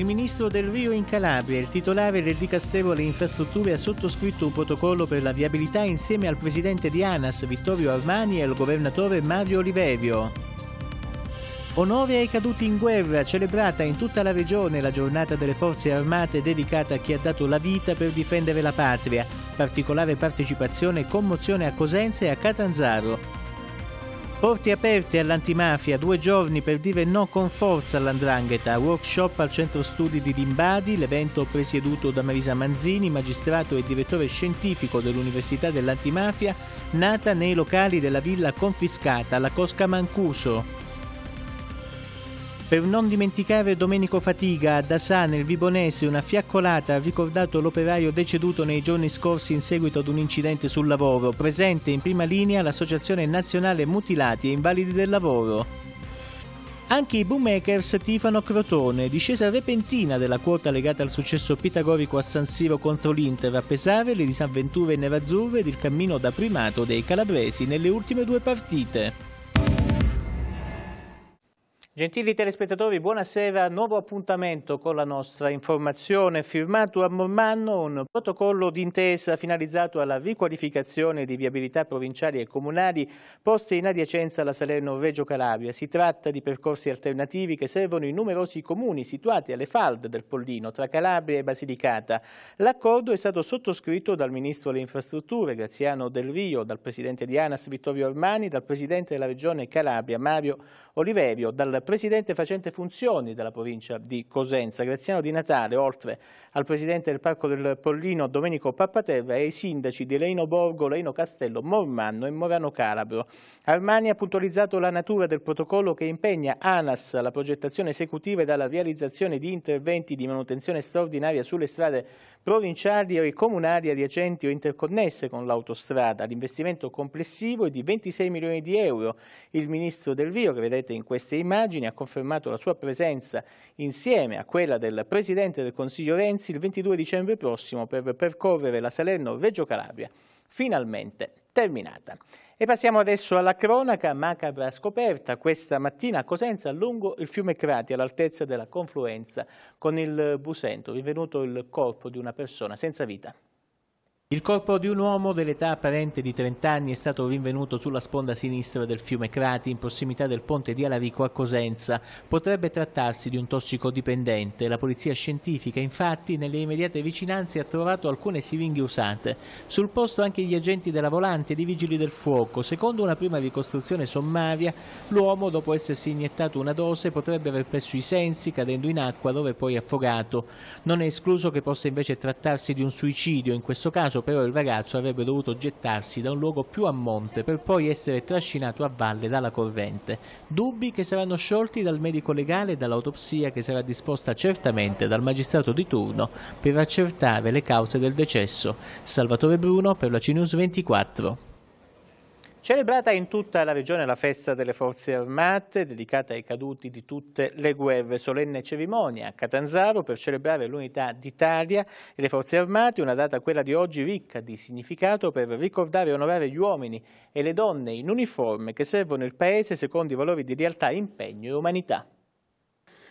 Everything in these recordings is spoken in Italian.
Il ministro del Rio in Calabria, il titolare del Dicastero alle Infrastrutture, ha sottoscritto un protocollo per la viabilità insieme al presidente di ANAS Vittorio Armani e al governatore Mario Oliverio. Onore ai caduti in guerra, celebrata in tutta la regione la giornata delle forze armate dedicata a chi ha dato la vita per difendere la patria. Particolare partecipazione e commozione a Cosenza e a Catanzaro. Porti aperti all'antimafia, due giorni per dire no con forza all'andrangheta, workshop al centro studi di Limbadi, l'evento presieduto da Marisa Manzini, magistrato e direttore scientifico dell'Università dell'Antimafia, nata nei locali della villa confiscata alla Cosca Mancuso. Per non dimenticare Domenico Fatiga, a Dasà nel Vibonese una fiaccolata ha ricordato l'operaio deceduto nei giorni scorsi in seguito ad un incidente sul lavoro, presente in prima linea l'Associazione Nazionale Mutilati e Invalidi del Lavoro. Anche i bookmakers tifano Crotone, discesa repentina della quota legata al successo pitagorico a San Siro contro l'Inter, a pesare le disavventure nerazzurre ed il cammino da primato dei calabresi nelle ultime due partite. Gentili telespettatori, buonasera. Nuovo appuntamento con la nostra informazione. Firmato a Mormanno un protocollo d'intesa finalizzato alla riqualificazione di viabilità provinciali e comunali poste in adiacenza alla Salerno-Reggio Calabria. Si tratta di percorsi alternativi che servono i numerosi comuni situati alle falde del Pollino, tra Calabria e Basilicata. L'accordo è stato sottoscritto dal Ministro delle Infrastrutture Graziano Del Rio, dal Presidente di Anas Vittorio Armani, dal Presidente della Regione Calabria Mario Oliverio, dal Presidente presidente facente funzioni della provincia di Cosenza, Graziano Di Natale, oltre al presidente del Parco del Pollino Domenico Pappaterra e ai sindaci di Leino Borgo, Leino Castello, Mormanno e Morano Calabro. Armani ha puntualizzato la natura del protocollo che impegna ANAS alla progettazione esecutiva e alla realizzazione di interventi di manutenzione straordinaria sulle strade provinciali e comunali adiacenti o interconnesse con l'autostrada. L'investimento complessivo è di 26 milioni di euro. Il ministro Del Vio, che vedete in queste immagini, ha confermato la sua presenza insieme a quella del Presidente del Consiglio Renzi il 22 dicembre prossimo per percorrere la Salerno-Reggio Calabria, finalmente terminata. E passiamo adesso alla cronaca macabra scoperta questa mattina a Cosenza lungo il fiume Crati all'altezza della confluenza con il Busento. rinvenuto il corpo di una persona senza vita. Il corpo di un uomo dell'età apparente di 30 anni è stato rinvenuto sulla sponda sinistra del fiume Crati in prossimità del ponte di Alarico a Cosenza. Potrebbe trattarsi di un tossicodipendente. La polizia scientifica infatti nelle immediate vicinanze ha trovato alcune siringhe usate. Sul posto anche gli agenti della volante e i vigili del fuoco. Secondo una prima ricostruzione sommaria l'uomo dopo essersi iniettato una dose potrebbe aver perso i sensi cadendo in acqua dove poi affogato. Non è escluso che possa invece trattarsi di un suicidio in questo caso caso però il ragazzo avrebbe dovuto gettarsi da un luogo più a monte per poi essere trascinato a valle dalla corrente. Dubbi che saranno sciolti dal medico legale e dall'autopsia che sarà disposta certamente dal magistrato di turno per accertare le cause del decesso. Salvatore Bruno per la CNews 24. Celebrata in tutta la regione la festa delle forze armate dedicata ai caduti di tutte le guerre, solenne cerimonia a Catanzaro per celebrare l'unità d'Italia e le forze armate, una data quella di oggi ricca di significato per ricordare e onorare gli uomini e le donne in uniforme che servono il Paese secondo i valori di realtà, impegno e umanità.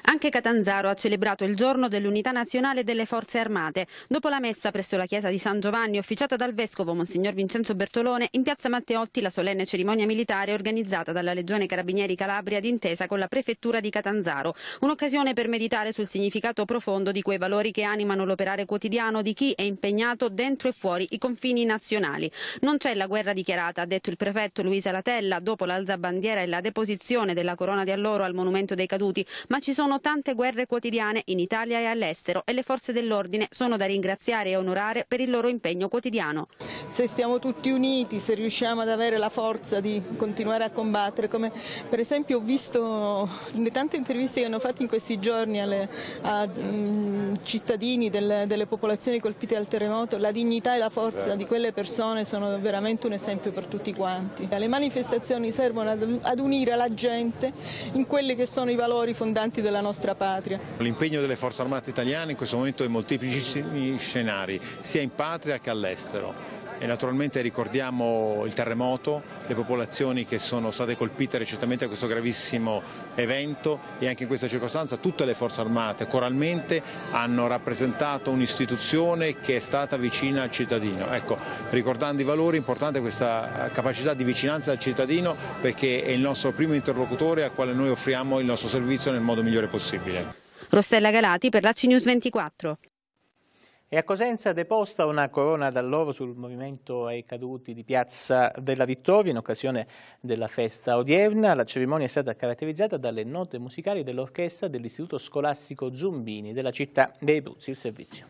Anche Catanzaro ha celebrato il giorno dell'Unità Nazionale delle Forze Armate. Dopo la messa presso la chiesa di San Giovanni, officiata dal vescovo Monsignor Vincenzo Bertolone, in piazza Matteotti la solenne cerimonia militare organizzata dalla Legione Carabinieri Calabria d'intesa con la prefettura di Catanzaro. Un'occasione per meditare sul significato profondo di quei valori che animano l'operare quotidiano di chi è impegnato dentro e fuori i confini nazionali. Non c'è la guerra dichiarata, ha detto il prefetto Luisa Latella, dopo l'alzabandiera e la deposizione della corona di alloro al Monumento dei Caduti, ma ci sono tante guerre quotidiane in Italia e all'estero e le forze dell'ordine sono da ringraziare e onorare per il loro impegno quotidiano. Se stiamo tutti uniti, se riusciamo ad avere la forza di continuare a combattere, come per esempio ho visto le tante interviste che hanno fatto in questi giorni alle, a mh, mm, cittadini del, delle popolazioni colpite dal terremoto, la dignità e la forza di quelle persone sono veramente un esempio per tutti quanti. Le manifestazioni servono ad, ad unire la gente in quelli che sono i valori fondanti della nostra nostra patria. L'impegno delle forze armate italiane in questo momento è in molteplici scenari, sia in patria che all'estero e naturalmente ricordiamo il terremoto, le popolazioni che sono state colpite recentemente da questo gravissimo evento e anche in questa circostanza tutte le forze armate coralmente hanno rappresentato un'istituzione che è stata vicina al cittadino. Ecco, ricordando i valori è importante questa capacità di vicinanza al cittadino perché è il nostro primo interlocutore al quale noi offriamo il nostro servizio nel modo migliore possibile. Rossella Galati per la CNews 24. E a Cosenza deposta una corona d'alloro sul movimento ai caduti di Piazza della Vittoria in occasione della festa odierna. La cerimonia è stata caratterizzata dalle note musicali dell'orchestra dell'Istituto Scolastico Zumbini della città dei Bruzzi. Il servizio.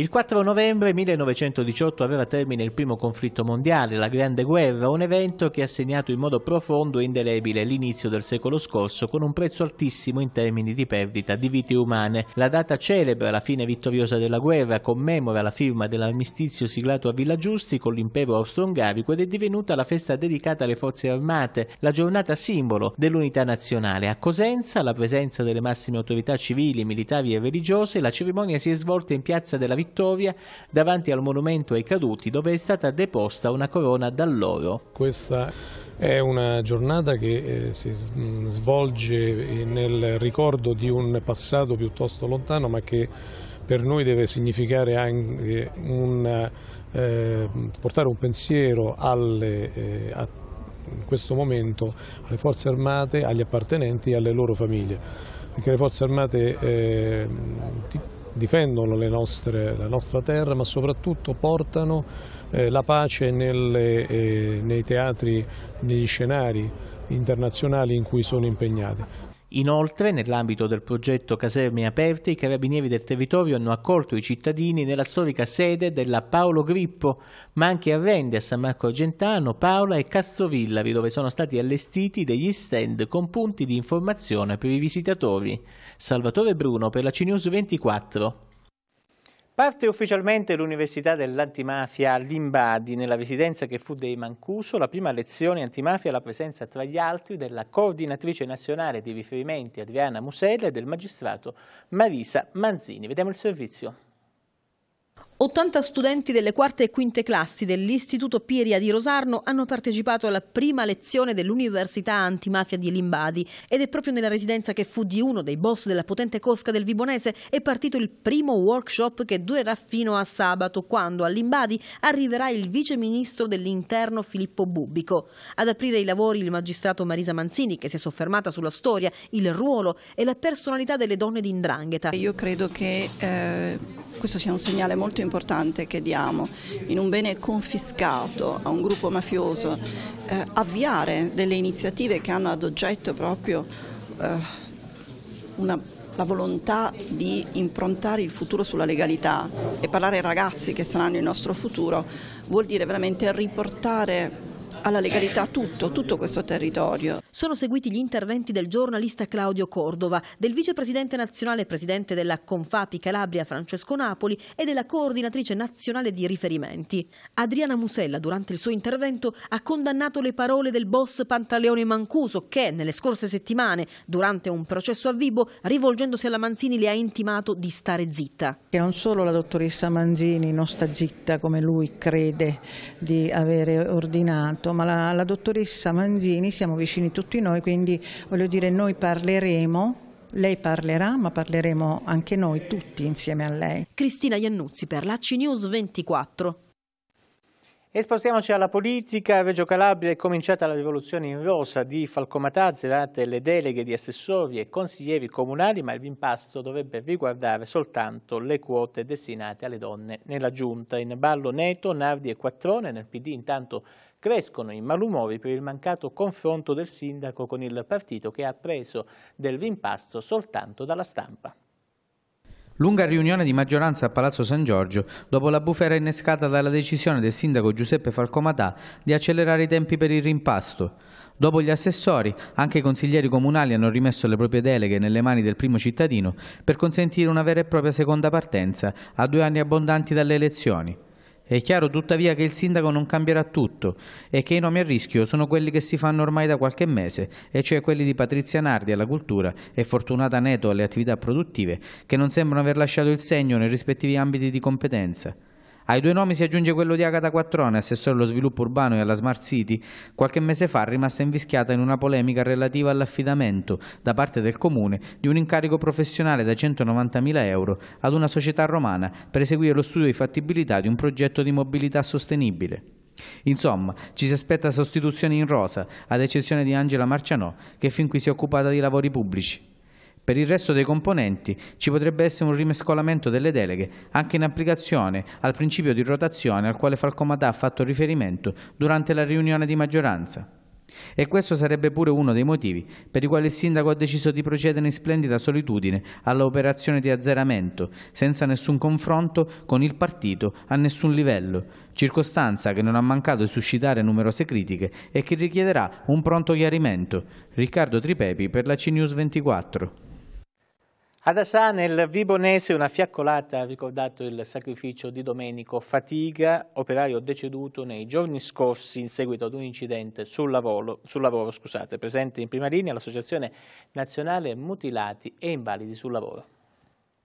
Il 4 novembre 1918 aveva termine il primo conflitto mondiale, la Grande Guerra, un evento che ha segnato in modo profondo e indelebile l'inizio del secolo scorso con un prezzo altissimo in termini di perdita di vite umane. La data celebra la fine vittoriosa della guerra, commemora la firma dell'armistizio siglato a Villa Giusti con l'impero austro-ungarico ed è divenuta la festa dedicata alle forze armate, la giornata simbolo dell'unità nazionale. A Cosenza, la presenza delle massime autorità civili, militari e religiose, la cerimonia si è svolta in piazza della Vittoria Vittoria davanti al monumento ai caduti dove è stata deposta una corona d'alloro. Questa è una giornata che eh, si mm, svolge eh, nel ricordo di un passato piuttosto lontano ma che per noi deve significare anche un, eh, portare un pensiero alle, eh, a, in questo momento alle forze armate, agli appartenenti e alle loro famiglie perché le forze armate eh, difendono nostre, la nostra terra ma soprattutto portano eh, la pace nelle, eh, nei teatri, negli scenari internazionali in cui sono impegnati. Inoltre, nell'ambito del progetto Caserme Aperte, i carabinieri del territorio hanno accolto i cittadini nella storica sede della Paolo Grippo, ma anche a Rende, a San Marco Argentano, Paola e Cazzovillavi, dove sono stati allestiti degli stand con punti di informazione per i visitatori. Salvatore Bruno per la CNews 24. Parte ufficialmente l'Università dell'Antimafia a Limbadi nella residenza che fu dei Mancuso, la prima lezione antimafia alla presenza tra gli altri della coordinatrice nazionale di riferimenti Adriana Musella e del magistrato Marisa Manzini. Vediamo il servizio. 80 studenti delle quarte e quinte classi dell'Istituto Piria di Rosarno hanno partecipato alla prima lezione dell'Università Antimafia di Limbadi ed è proprio nella residenza che fu di uno dei boss della potente cosca del Vibonese è partito il primo workshop che durerà fino a sabato quando a Limbadi arriverà il vice ministro dell'interno Filippo Bubbico. Ad aprire i lavori il magistrato Marisa Manzini che si è soffermata sulla storia, il ruolo e la personalità delle donne di Indrangheta. Io credo che... Eh questo sia un segnale molto importante che diamo in un bene confiscato a un gruppo mafioso, eh, avviare delle iniziative che hanno ad oggetto proprio eh, una la volontà di improntare il futuro sulla legalità e parlare ai ragazzi che saranno il nostro futuro vuol dire veramente riportare alla legalità tutto, tutto questo territorio. Sono seguiti gli interventi del giornalista Claudio Cordova, del vicepresidente nazionale e presidente della Confapi Calabria Francesco Napoli e della coordinatrice nazionale di riferimenti. Adriana Musella durante il suo intervento ha condannato le parole del boss Pantaleone Mancuso che nelle scorse settimane, durante un processo a Vibo, rivolgendosi alla Manzini le ha intimato di stare zitta. Che non solo la dottoressa Manzini non sta zitta come lui crede di avere ordinato, insomma la, la dottoressa Manzini, siamo vicini tutti noi, quindi voglio dire noi parleremo lei parlerà, ma parleremo anche noi tutti insieme a lei. Cristina Iannuzzi per la CNews 24. E spostiamoci alla politica. A Reggio Calabria è cominciata la rivoluzione in rosa di Falcomatazzi, date le deleghe di assessori e consiglieri comunali, ma il impasto dovrebbe riguardare soltanto le quote destinate alle donne nella giunta. In ballo Neto, Nardi e Quattrone, nel PD intanto Crescono i malumori per il mancato confronto del sindaco con il partito che ha preso del rimpasto soltanto dalla stampa. Lunga riunione di maggioranza a Palazzo San Giorgio dopo la bufera innescata dalla decisione del sindaco Giuseppe Falcomatà di accelerare i tempi per il rimpasto. Dopo gli assessori, anche i consiglieri comunali hanno rimesso le proprie deleghe nelle mani del primo cittadino per consentire una vera e propria seconda partenza a due anni abbondanti dalle elezioni. È chiaro tuttavia che il sindaco non cambierà tutto e che i nomi a rischio sono quelli che si fanno ormai da qualche mese, e cioè quelli di Patrizia Nardi alla cultura e Fortunata Neto alle attività produttive, che non sembrano aver lasciato il segno nei rispettivi ambiti di competenza. Ai due nomi si aggiunge quello di Agata Quattrone, assessore allo sviluppo urbano e alla Smart City, qualche mese fa rimasta invischiata in una polemica relativa all'affidamento da parte del Comune di un incarico professionale da 190.000 euro ad una società romana per eseguire lo studio di fattibilità di un progetto di mobilità sostenibile. Insomma, ci si aspetta sostituzioni in rosa, ad eccezione di Angela Marcianò, che fin qui si è occupata di lavori pubblici. Per il resto dei componenti ci potrebbe essere un rimescolamento delle deleghe, anche in applicazione al principio di rotazione al quale Falcomatà ha fatto riferimento durante la riunione di maggioranza. E questo sarebbe pure uno dei motivi per i quali il sindaco ha deciso di procedere in splendida solitudine all'operazione di azzeramento, senza nessun confronto con il partito a nessun livello, circostanza che non ha mancato di suscitare numerose critiche e che richiederà un pronto chiarimento. Riccardo Tripepi per la CNews 24. Ad Asà nel Vibonese una fiaccolata ha ricordato il sacrificio di Domenico Fatiga, operaio deceduto nei giorni scorsi in seguito ad un incidente sul lavoro, sul lavoro scusate, presente in prima linea l'Associazione Nazionale Mutilati e Invalidi sul Lavoro.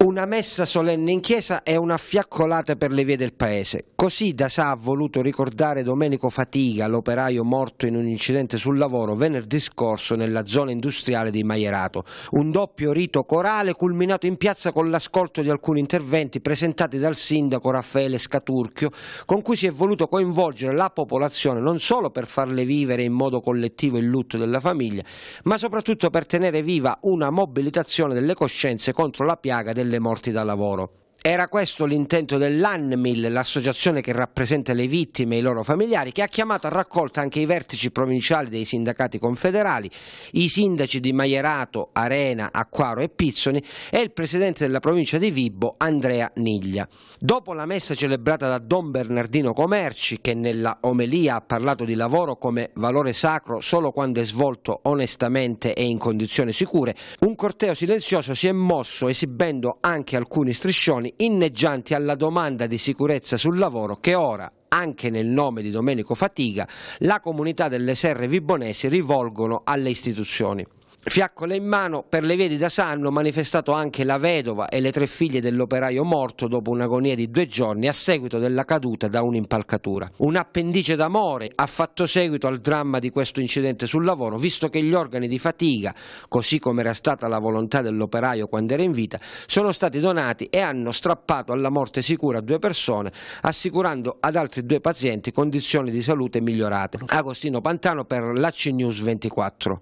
Una messa solenne in chiesa e una fiaccolata per le vie del paese. Così Dasà ha voluto ricordare Domenico Fatiga, l'operaio morto in un incidente sul lavoro venerdì scorso nella zona industriale di Maierato. Un doppio rito corale culminato in piazza con l'ascolto di alcuni interventi presentati dal sindaco Raffaele Scaturchio, con cui si è voluto coinvolgere la popolazione non solo per farle vivere in modo collettivo il lutto della famiglia, ma soprattutto per tenere viva una mobilitazione delle coscienze contro la piaga del delle morti da lavoro. Era questo l'intento dell'ANMIL, l'associazione che rappresenta le vittime e i loro familiari, che ha chiamato a raccolta anche i vertici provinciali dei sindacati confederali, i sindaci di Maierato, Arena, Acquaro e Pizzoni e il presidente della provincia di Vibo, Andrea Niglia. Dopo la messa celebrata da Don Bernardino Comerci, che nella omelia ha parlato di lavoro come valore sacro solo quando è svolto onestamente e in condizioni sicure, un corteo silenzioso si è mosso esibendo anche alcuni striscioni inneggianti alla domanda di sicurezza sul lavoro che ora anche nel nome di Domenico Fatiga, la comunità delle serre vibonesi rivolgono alle istituzioni. Fiaccole in mano, per le vie di Dasà hanno manifestato anche la vedova e le tre figlie dell'operaio morto dopo un'agonia di due giorni a seguito della caduta da un'impalcatura. Un appendice d'amore ha fatto seguito al dramma di questo incidente sul lavoro, visto che gli organi di fatica, così come era stata la volontà dell'operaio quando era in vita, sono stati donati e hanno strappato alla morte sicura due persone, assicurando ad altri due pazienti condizioni di salute migliorate. Agostino Pantano per l'AC News 24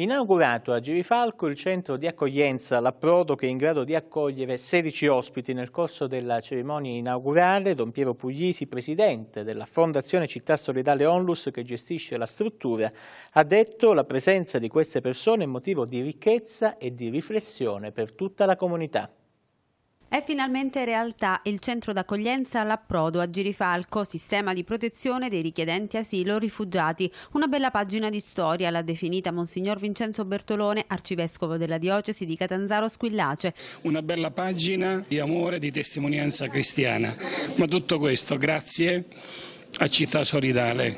inaugurato a Girifalco il centro di accoglienza L'Approdo che è in grado di accogliere 16 ospiti. Nel corso della cerimonia inaugurale Don Piero Puglisi, presidente della Fondazione Città Solidale Onlus che gestisce la struttura, ha detto la presenza di queste persone è motivo di ricchezza e di riflessione per tutta la comunità. È finalmente realtà il centro d'accoglienza all'approdo a Girifalco, sistema di protezione dei richiedenti asilo rifugiati. Una bella pagina di storia l'ha definita Monsignor Vincenzo Bertolone, arcivescovo della diocesi di Catanzaro Squillace. Una bella pagina di amore, e di testimonianza cristiana. Ma tutto questo grazie a Città Solidale,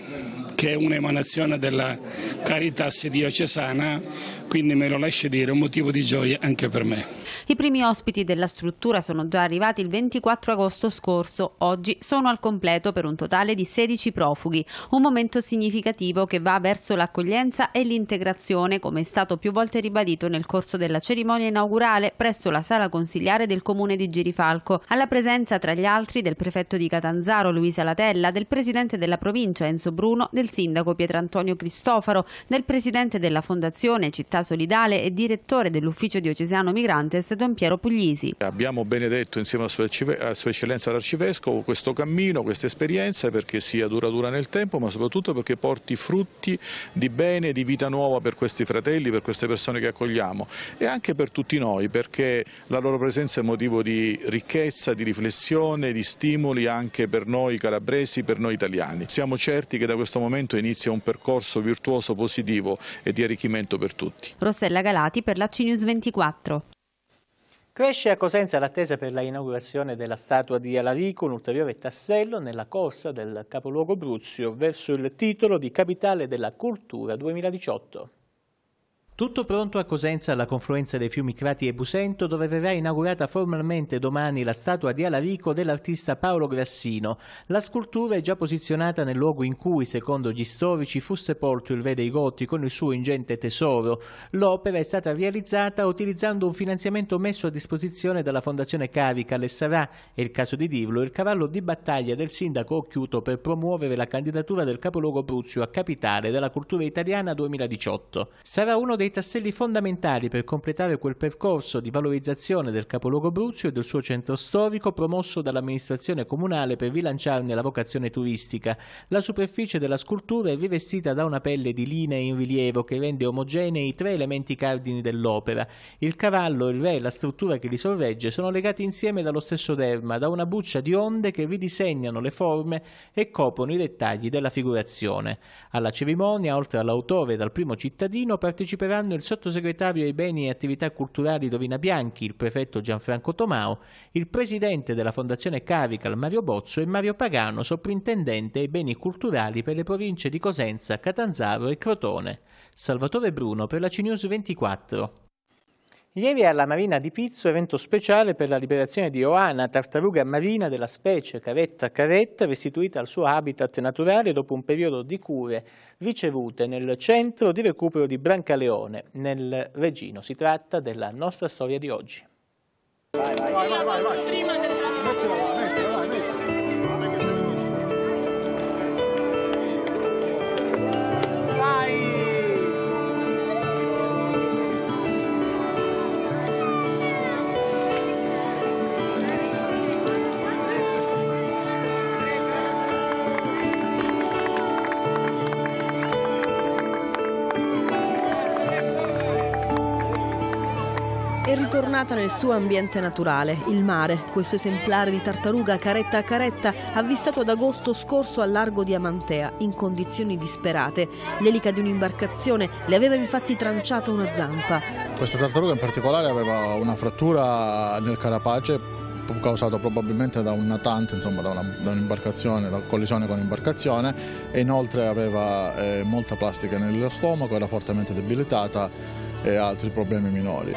che è un'emanazione della Caritas diocesana, quindi me lo lasci dire, un motivo di gioia anche per me. I primi ospiti della struttura sono già arrivati il 24 agosto scorso, oggi sono al completo per un totale di 16 profughi, un momento significativo che va verso l'accoglienza e l'integrazione, come è stato più volte ribadito nel corso della cerimonia inaugurale presso la sala consigliare del comune di Girifalco, alla presenza tra gli altri del prefetto di Catanzaro Luisa Latella, del presidente della provincia Enzo Bruno, del sindaco Pietrantonio Cristofaro, del presidente della fondazione Città Solidale e direttore dell'ufficio diocesano Migrantes Gian Piero Puglisi. Abbiamo benedetto insieme a eh, Sua, Eccellenza l'Arcivescovo questo cammino, questa esperienza perché sia duratura nel tempo ma soprattutto perché porti frutti di bene, di vita nuova per questi fratelli, per queste persone che accogliamo e anche per tutti noi perché la loro presenza è motivo di ricchezza, di riflessione, di stimoli anche per noi calabresi, per noi italiani. Siamo certi che da questo momento inizia un percorso virtuoso, positivo e di arricchimento per tutti. Rossella Galati per la 24. Cresce a Cosenza l'attesa per la inaugurazione della statua di Alarico, un ulteriore tassello nella corsa del capoluogo Bruzio verso il titolo di Capitale della Cultura 2018. Tutto pronto a Cosenza alla confluenza dei fiumi Crati e Busento dove verrà inaugurata formalmente domani la statua di Alarico dell'artista Paolo Grassino. La scultura è già posizionata nel luogo in cui, secondo gli storici, fu sepolto il re dei Gotti con il suo ingente tesoro. L'opera è stata realizzata utilizzando un finanziamento messo a disposizione dalla Fondazione Carica e sarà, è il caso di dirlo, il cavallo di battaglia del sindaco Occhiuto per promuovere la candidatura del capoluogo Bruzio a capitale della cultura italiana 2018. Sarà uno dei i tasselli fondamentali per completare quel percorso di valorizzazione del capoluogo Bruzio e del suo centro storico promosso dall'amministrazione comunale per rilanciarne la vocazione turistica. La superficie della scultura è rivestita da una pelle di linee in rilievo che rende omogenei i tre elementi cardini dell'opera. Il cavallo, il re e la struttura che li sorregge sono legati insieme dallo stesso derma, da una buccia di onde che ridisegnano le forme e coprono i dettagli della figurazione. Alla cerimonia, oltre all'autore e dal primo cittadino, parteciperà interverranno il sottosegretario ai beni e attività culturali Dovina Bianchi, il prefetto Gianfranco Tomao, il presidente della Fondazione Carical Mario Bozzo e Mario Pagano, soprintendente ai beni culturali per le province di Cosenza, Catanzaro e Crotone. Salvatore Bruno per la CNews 24. Ieri alla Marina di Pizzo evento speciale per la liberazione di Oana, tartaruga marina della specie caretta caretta restituita al suo habitat naturale dopo un periodo di cure ricevute nel centro di recupero di Brancaleone nel Regino. Si tratta della nostra storia di oggi. Vai, vai, vai, vai, vai. tornata nel suo ambiente naturale, il mare. Questo esemplare di tartaruga caretta a caretta, avvistato ad agosto scorso al largo di Amantea, in condizioni disperate. L'elica di un'imbarcazione le aveva infatti tranciato una zampa. Questa tartaruga in particolare aveva una frattura nel carapace causato probabilmente da un natante, insomma da, un'imbarcazione, da una collisione con l'imbarcazione e inoltre aveva eh, molta plastica nello stomaco, era fortemente debilitata e altri problemi minori.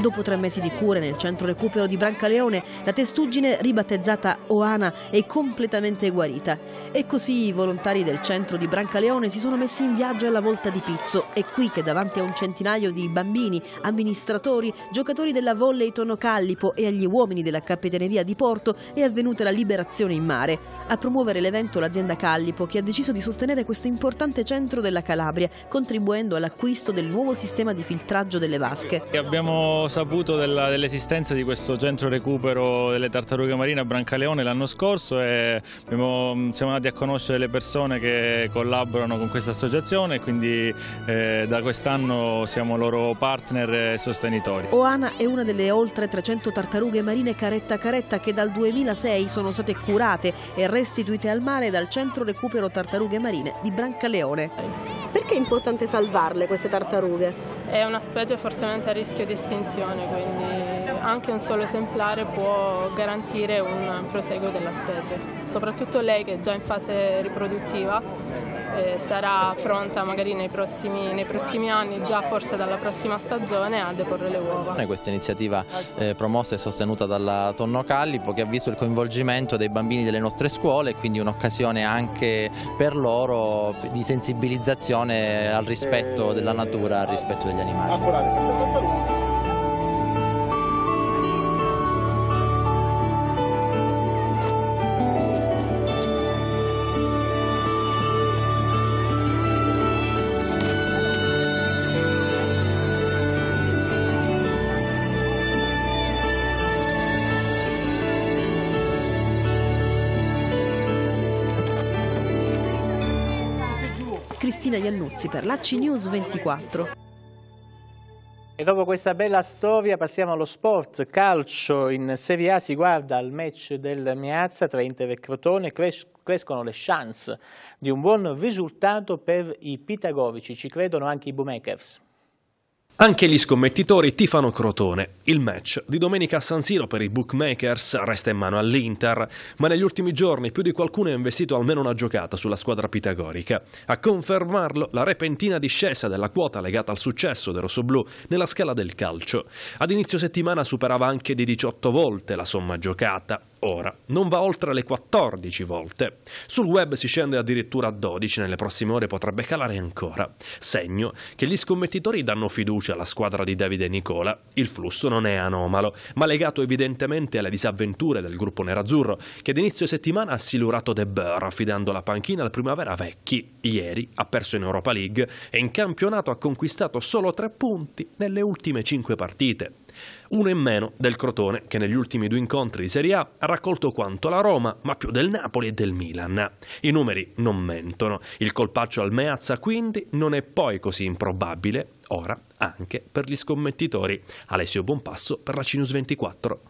Dopo tre mesi di cure nel centro recupero di Brancaleone, la testuggine ribattezzata Oana è completamente guarita. E così i volontari del centro di Brancaleone si sono messi in viaggio alla volta di Pizzo. È qui che davanti a un centinaio di bambini, amministratori, giocatori della volley Tono Callipo e agli uomini della capitaneria di Porto è avvenuta la liberazione in mare. A promuovere l'evento l'azienda Callipo che ha deciso di sostenere questo importante centro della Calabria, contribuendo all'acquisto del nuovo sistema di filtrazione filtraggio delle vasche. Abbiamo saputo dell'esistenza dell di questo centro recupero delle tartarughe marine a Brancaleone l'anno scorso e abbiamo, siamo andati a conoscere le persone che collaborano con questa associazione e quindi eh, da quest'anno siamo loro partner e sostenitori. Oana è una delle oltre 300 tartarughe marine caretta caretta che dal 2006 sono state curate e restituite al mare dal centro recupero tartarughe marine di Brancaleone. Perché è importante salvarle queste tartarughe? È una specie fortemente a rischio di estinzione, quindi anche un solo esemplare può garantire un proseguo della specie. Soprattutto lei che è già in fase riproduttiva eh, sarà pronta magari nei prossimi, nei prossimi, anni, già forse dalla prossima stagione, a deporre le uova. Questa iniziativa eh, promossa e sostenuta dalla Tonno Callipo che ha visto il coinvolgimento dei bambini delle nostre scuole, quindi un'occasione anche per loro di sensibilizzazione al rispetto della natura, al rispetto degli animali a queste tartarughe. Cristina Iannuzzi per la News 24 dopo questa bella storia passiamo allo sport, calcio, in Serie A si guarda al match del Miazza tra Inter e Crotone, Cres crescono le chance di un buon risultato per i pitagorici, ci credono anche i Boomakers. Anche gli scommettitori tifano Crotone. Il match di domenica a San Siro per i bookmakers resta in mano all'Inter, ma negli ultimi giorni più di qualcuno ha investito almeno una giocata sulla squadra pitagorica. A confermarlo la repentina discesa della quota legata al successo del rossoblù nella scala del calcio. Ad inizio settimana superava anche di 18 volte la somma giocata ora. Non va oltre le 14 volte. Sul web si scende addirittura a 12, nelle prossime ore potrebbe calare ancora. Segno che gli scommettitori danno fiducia alla squadra di Davide Nicola. Il flusso non è anomalo, ma legato evidentemente alle disavventure del gruppo nerazzurro, che ad inizio settimana ha silurato De Boer affidando la panchina al Primavera Vecchi. Ieri ha perso in Europa League e in campionato ha conquistato solo tre punti nelle ultime cinque partite uno in meno del Crotone, che negli ultimi due incontri di Serie A ha raccolto quanto la Roma, ma più del Napoli e del Milan. I numeri non mentono, il colpaccio al Meazza quindi non è poi così improbabile, ora anche per gli scommettitori. Alessio Bonpasso per la Cinus 24.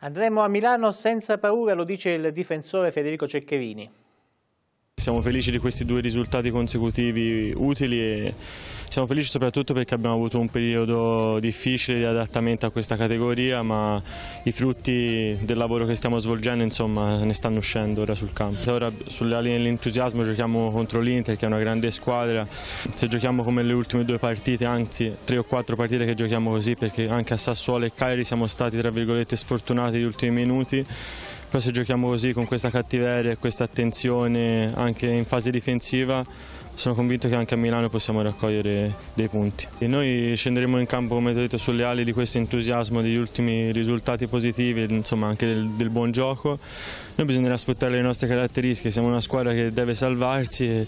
Andremo a Milano senza paura, lo dice il difensore Federico Ceccherini. Siamo felici di questi due risultati consecutivi utili e siamo felici soprattutto perché abbiamo avuto un periodo difficile di adattamento a questa categoria ma i frutti del lavoro che stiamo svolgendo insomma, ne stanno uscendo ora sul campo. Ora sulla linea dell'entusiasmo giochiamo contro l'Inter che è una grande squadra, se giochiamo come le ultime due partite, anzi tre o quattro partite che giochiamo così perché anche a Sassuolo e Cagliari siamo stati tra virgolette sfortunati gli ultimi minuti però se giochiamo così con questa cattiveria e questa attenzione anche in fase difensiva sono convinto che anche a Milano possiamo raccogliere dei punti. E noi scenderemo in campo, come ho detto, sulle ali di questo entusiasmo, degli ultimi risultati positivi, insomma anche del, del buon gioco. Noi bisognerà sfruttare le nostre caratteristiche, siamo una squadra che deve salvarsi e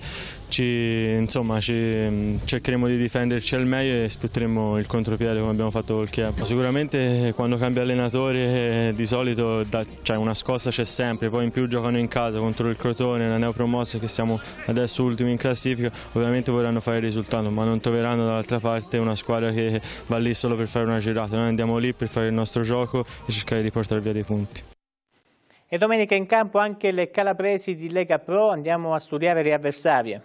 ci, insomma, ci, mm, cercheremo di difenderci al meglio e sfrutteremo il contropiede come abbiamo fatto col Chiapo. Sicuramente eh, quando cambia allenatore eh, di solito da, cioè una scossa c'è sempre, poi in più giocano in casa contro il Crotone, la neopromossa che siamo adesso ultimi in classifica, ovviamente vorranno fare il risultato ma non troveranno dall'altra parte una squadra che va lì solo per fare una girata, noi andiamo lì per fare il nostro gioco e cercare di portare via dei punti. E domenica in campo anche le calabresi di Lega Pro, andiamo a studiare le avversarie.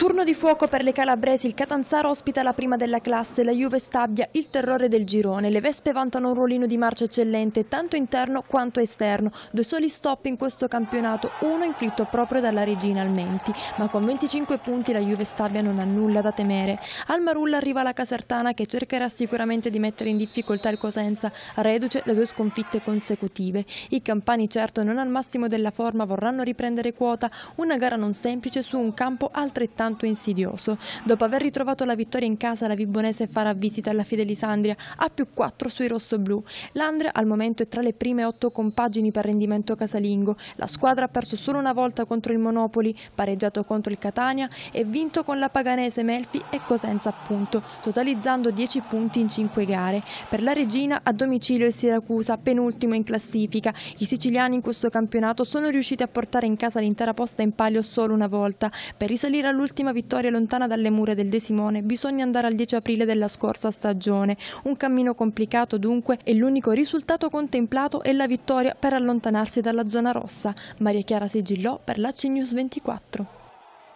Turno di fuoco per le calabresi, il Catanzaro ospita la prima della classe, la Juve Stabia, il terrore del girone. Le Vespe vantano un ruolino di marcia eccellente, tanto interno quanto esterno. Due soli stop in questo campionato, uno inflitto proprio dalla regina Almenti. Ma con 25 punti la Juve Stabia non ha nulla da temere. Al Marulla arriva la Casertana che cercherà sicuramente di mettere in difficoltà il Cosenza, reduce le due sconfitte consecutive. I campani certo non al massimo della forma vorranno riprendere quota, una gara non semplice su un campo altrettanto tanto insidioso. Dopo aver ritrovato la vittoria in casa, la Vibonese farà visita alla Fidelisandria a più 4 sui rossoblù. L'Andria al momento è tra le prime 8 compagini per rendimento casalingo. La squadra ha perso solo una volta contro il Monopoli, pareggiato contro il Catania e vinto con la Paganese Melfi e Cosenza appunto, totalizzando 10 punti in 5 gare. Per la Regina a domicilio il Siracusa, penultimo in classifica. I siciliani in questo campionato sono riusciti a portare in casa l'intera posta in palio solo una volta, per risalire all'ultimo l'ultima vittoria lontana dalle mura del De Simone, bisogna andare al 10 aprile della scorsa stagione. Un cammino complicato dunque e l'unico risultato contemplato è la vittoria per allontanarsi dalla zona rossa. Maria Chiara Sigillò per la CNews 24.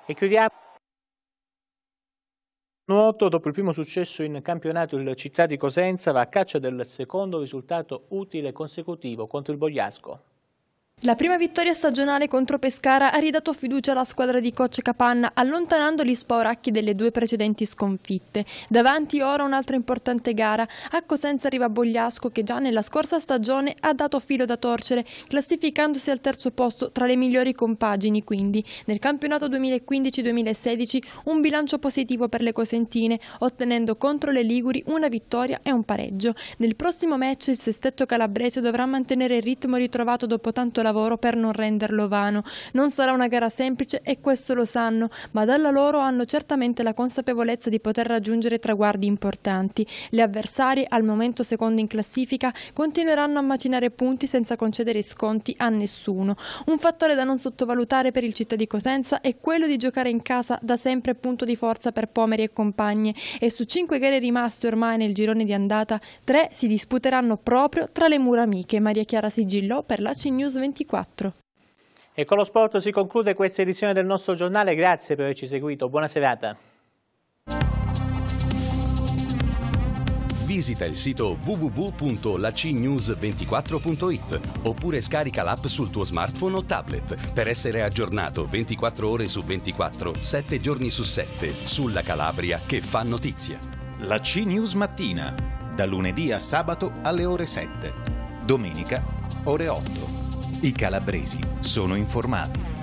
E chiudiamo. Nuoto, dopo il primo successo in campionato, il Città di Cosenza va a caccia del secondo risultato utile consecutivo contro il Bogliasco. La prima vittoria stagionale contro Pescara ha ridato fiducia alla squadra di Coce Capanna, allontanando gli spauracchi delle due precedenti sconfitte. Davanti ora un'altra importante gara. A Cosenza arriva Bogliasco che già nella scorsa stagione ha dato filo da torcere, classificandosi al terzo posto tra le migliori compagini quindi. Nel campionato 2015-2016 un bilancio positivo per le cosentine, ottenendo contro le Liguri una vittoria e un pareggio. Nel prossimo match il sestetto calabrese dovrà mantenere il ritmo ritrovato dopo tanto lavoro lavoro per non renderlo vano. Non sarà una gara semplice e questo lo sanno, ma dalla loro hanno certamente la consapevolezza di poter raggiungere traguardi importanti. Le avversarie, al momento secondo in classifica, continueranno a macinare punti senza concedere sconti a nessuno. Un fattore da non sottovalutare per il città di Cosenza è quello di giocare in casa da sempre punto di forza per Pomeri e compagne e su cinque gare rimaste ormai nel girone di andata, tre si disputeranno proprio tra le mura amiche. Maria Chiara Sigillò per la CNews 24. 24. E con lo sport si conclude questa edizione del nostro giornale. Grazie per averci seguito. Buona serata. Visita il sito www.lacnews24.it oppure scarica l'app sul tuo smartphone o tablet per essere aggiornato 24 ore su 24, 7 giorni su 7 sulla Calabria che fa notizia. La C News Mattina, da lunedì a sabato alle ore 7, domenica ore 8. I calabresi sono informati.